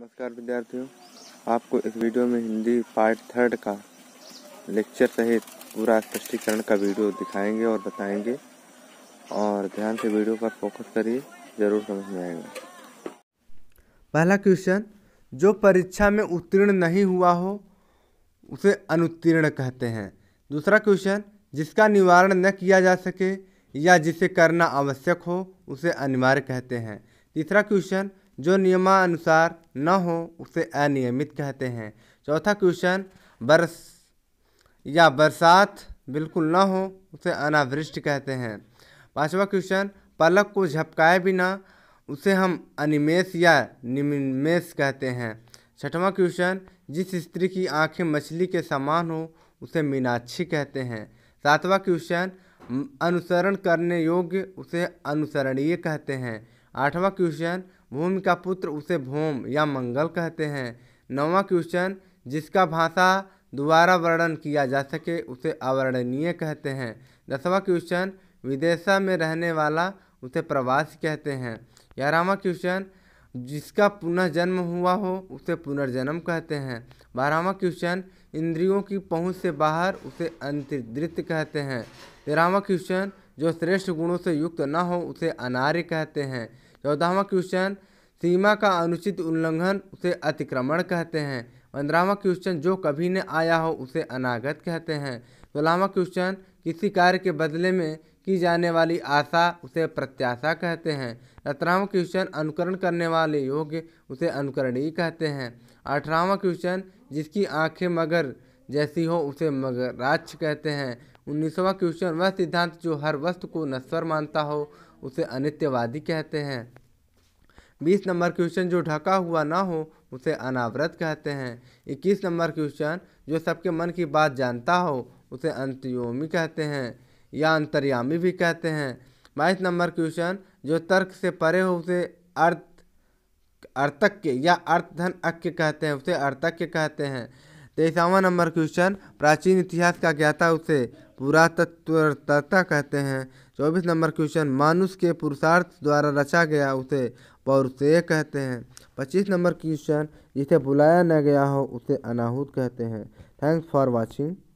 नमस्कार विद्यार्थियों आपको इस वीडियो में हिंदी पार्ट थर्ड का लेक्चर सहित पूरा स्पष्टीकरण का वीडियो दिखाएंगे और बताएंगे और ध्यान से वीडियो पर फोकस करिए जरूर समझ में आएगा पहला क्वेश्चन जो परीक्षा में उत्तीर्ण नहीं हुआ हो उसे अनुत्तीर्ण कहते हैं दूसरा क्वेश्चन जिसका निवारण न किया जा सके या जिसे करना आवश्यक हो उसे अनिवार्य कहते हैं तीसरा क्वेश्चन जो नियमानुसार न हो उसे अनियमित कहते हैं चौथा क्वेश्चन बरस या बरसात बिल्कुल न हो उसे अनावृष्ट कहते हैं पांचवा क्वेश्चन पलक को झपकाए बिना उसे हम अनिमेश या निमेश कहते हैं छठवां क्वेश्चन जिस स्त्री की आंखें मछली के समान हो उसे मीनाक्षी कहते हैं सातवां क्वेश्चन अनुसरण करने योग्य उसे अनुसरणीय कहते हैं आठवां क्वेश्चन भूमि का पुत्र उसे भूम या मंगल कहते हैं नौवां क्वेश्चन जिसका भाषा दोबारा वर्णन किया जा सके उसे अवर्णनीय कहते हैं दसवां क्वेश्चन विदेशा में रहने वाला उसे प्रवास कहते हैं ग्यारहवा क्वेश्चन जिसका जन्म हुआ हो उसे पुनर्जन्म कहते हैं बारहवा क्वेश्चन इंद्रियों की पहुंच से बाहर उसे अंतर्दृत कहते हैं तेरहवा क्वेश्चन जो श्रेष्ठ गुणों से युक्त न हो उसे अनार्य कहते हैं चौदहवा क्वेश्चन सीमा का अनुचित उल्लंघन उसे अतिक्रमण कहते हैं पंद्रहवा क्वेश्चन जो कभी न आया हो उसे अनागत कहते हैं सोलहवा क्वेश्चन किसी कार्य के बदले में की जाने वाली आशा उसे प्रत्याशा कहते हैं सत्रहवा क्वेश्चन अनुकरण करने वाले योग्य उसे अनुकरणीय कहते हैं अठारहवा क्वेश्चन जिसकी आंखें मगर जैसी हो उसे मगराक्ष कहते हैं उन्नीसवा क्वेश्चन वह सिद्धांत जो हर वस्तु को नश्वर मानता हो उसे अनित्यवादी कहते हैं बीस नंबर क्वेश्चन जो ढका हुआ ना हो उसे अनावृत कहते हैं इक्कीस नंबर क्वेश्चन जो सबके मन की बात जानता हो उसे अंत्योमी कहते हैं या अंतर्यामी भी कहते हैं बाईस नंबर क्वेश्चन जो तर्क से परे हो उसे अर्थ अर्थक्य या अर्थधन अक्य कहते हैं उसे अर्थक्य कहते हैं तेईसवा नंबर क्वेश्चन प्राचीन इतिहास का ज्ञाता उसे पुरातत्वता कहते हैं चौबीस नंबर क्वेश्चन मानुष के पुरुषार्थ द्वारा रचा गया उसे पौरुषेय कहते हैं पच्चीस नंबर क्वेश्चन जिसे बुलाया न गया हो उसे अनाहूत कहते हैं थैंक्स फॉर वॉचिंग